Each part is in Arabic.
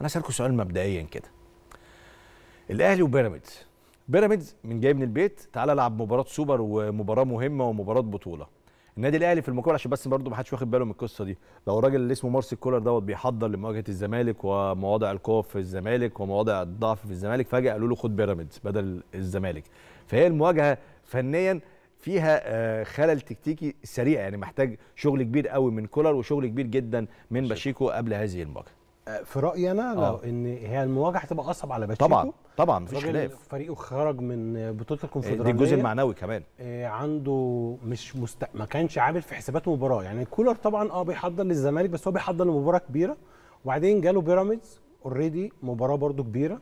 انا اسالكم سؤال مبدئيا كده الاهلي وبيراميدز بيراميدز من جاي من البيت تعالى العب مباراه سوبر ومباراه مهمه ومباراه بطوله النادي الاهلي في المقابل عشان بس برضه ما حدش واخد باله من القصه دي لو الراجل اللي اسمه مارسيل كولر دوت بيحضر لمواجهه الزمالك ومواضع القوه في الزمالك ومواضع الضعف في الزمالك فجاه قالوا له خد بيراميدز بدل الزمالك فهي المواجهه فنيا فيها آه، خلل تكتيكي سريع يعني محتاج شغل كبير قوي من كولر وشغل كبير جدا من باشيكو قبل هذه المواجهه في رايي انا لو آه. ان هي المواجهه هتبقى اصعب على باتشيكو طبعا طبعا مفيش خلاف فريقه خرج من بطوله آه، الكونفدراليه دي الجزء المعنوي كمان آه، عنده مش مست... ما كانش عامل في حسابات مباراه يعني كولر طبعا اه بيحضر للزمالك بس هو بيحضر لمباراه كبيره وبعدين جاله بيراميدز اوريدي مباراه برده كبيره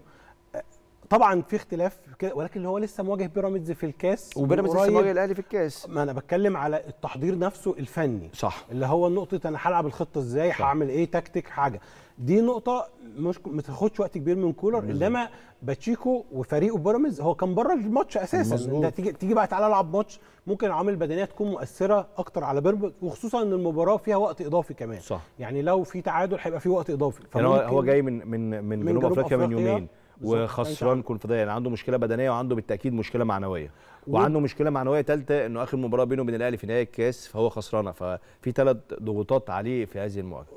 طبعا في اختلاف كده ولكن هو لسه مواجه بيراميدز في الكاس وبيراميدز لسه مواجه الاهلي في الكاس ما انا بتكلم على التحضير نفسه الفني صح اللي هو نقطه انا هلعب الخطه ازاي هعمل ايه تكتيك حاجه دي نقطه مش ما تاخدش وقت كبير من كولر انما باتشيكو وفريقه بيراميدز هو كان بره الماتش اساسا مزبوط. ده تيجي تيجي بقى تعالى العب ماتش ممكن العوامل البدنيه تكون مؤثره اكتر على بيراميدز وخصوصا ان المباراه فيها وقت اضافي كمان صح. يعني لو في تعادل هيبقى في وقت اضافي يعني هو جاي من من من, من جنوب, جنوب افريقيا من يومين وخسران كونفدراليه يعني عنده مشكله بدنيه وعنده بالتاكيد مشكله معنويه وعنده مشكله معنويه ثالثه انه اخر مباراه بينه وبين الاهلي في نهائي الكاس فهو خسرانه ففي ثلاث ضغوطات عليه في هذه المواجهه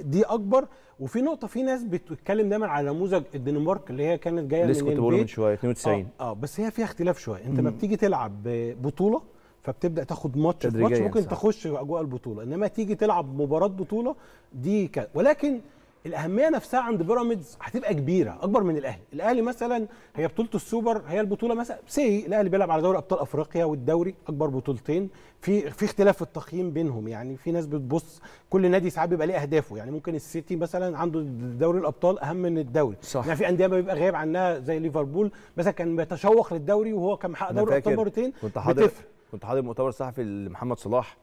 دي اكبر وفي نقطه في ناس بتتكلم دايما على نموذج الدنمارك اللي هي كانت جايه لسه كنت بقوله من شويه 92 اه, آه بس هي فيها اختلاف شويه انت ما بتيجي تلعب بطوله فبتبدا تاخد ماتش ماتش ممكن صح. تخش في اجواء البطوله انما تيجي تلعب مباراه بطوله دي ك... ولكن الاهميه نفسها عند بيراميدز هتبقى كبيره اكبر من الاهلي الاهلي مثلا هي بطوله السوبر هي البطوله مثلا سي الاهلي بيلعب على دوري ابطال افريقيا والدوري اكبر بطولتين في في اختلاف في التقييم بينهم يعني في ناس بتبص كل نادي ساعات بيبقى ليه اهدافه يعني ممكن السيتي مثلا عنده دوري الابطال اهم من الدوري صح يعني في انديه بيبقى غايب عنها زي ليفربول مثلا كان بيتشوق للدوري وهو كان محقق دوري ابطال مرتين كنت حاضر كنت حاضر مؤتمر صحفي لمحمد صلاح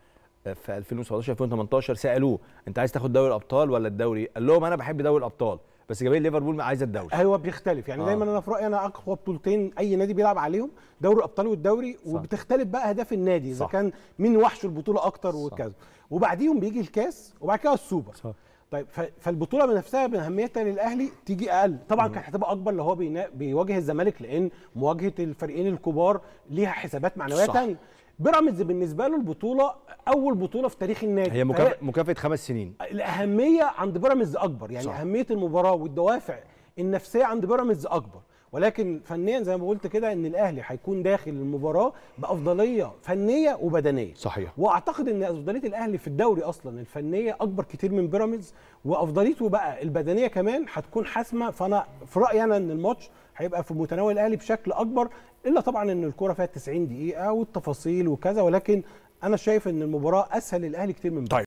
في 2017 2018 سالوه انت عايز تاخد دوري الابطال ولا الدوري؟ قال لهم انا بحب دوري الابطال بس جماهير ليفربول عايزه الدوري ايوه بيختلف يعني آه. دايما انا في رايي انا اقوى بطولتين اي نادي بيلعب عليهم دوري الابطال والدوري صح. وبتختلف بقى اهداف النادي اذا كان مين وحشه البطوله اكتر وكذا وبعديهم بيجي الكاس وبعد كده السوبر صح. طيب فالبطوله بنفسها من اهميتها للاهلي تيجي اقل طبعا كانت هتبقى اكبر لو هو بيواجه الزمالك لان مواجهه الفريقين الكبار ليها حسابات معنويه ثانيه بيراميدز بالنسبه له البطوله اول بطوله في تاريخ النادي هي مكافاه مكافاه خمس سنين الاهميه عند بيراميدز اكبر يعني صح. اهميه المباراه والدوافع النفسيه عند بيراميدز اكبر ولكن فنيا زي ما قلت كده ان الاهلي هيكون داخل المباراه بافضليه فنيه وبدنيه صحيح واعتقد ان افضليه الاهلي في الدوري اصلا الفنيه اكبر كتير من بيراميدز وافضليته بقى البدنيه كمان هتكون حاسمه فانا في رايي انا ان الماتش هيبقى في متناول الاهلي بشكل اكبر الا طبعا ان الكره فيها 90 دقيقه والتفاصيل وكذا ولكن انا شايف ان المباراه اسهل للاهلي كتير من طيب.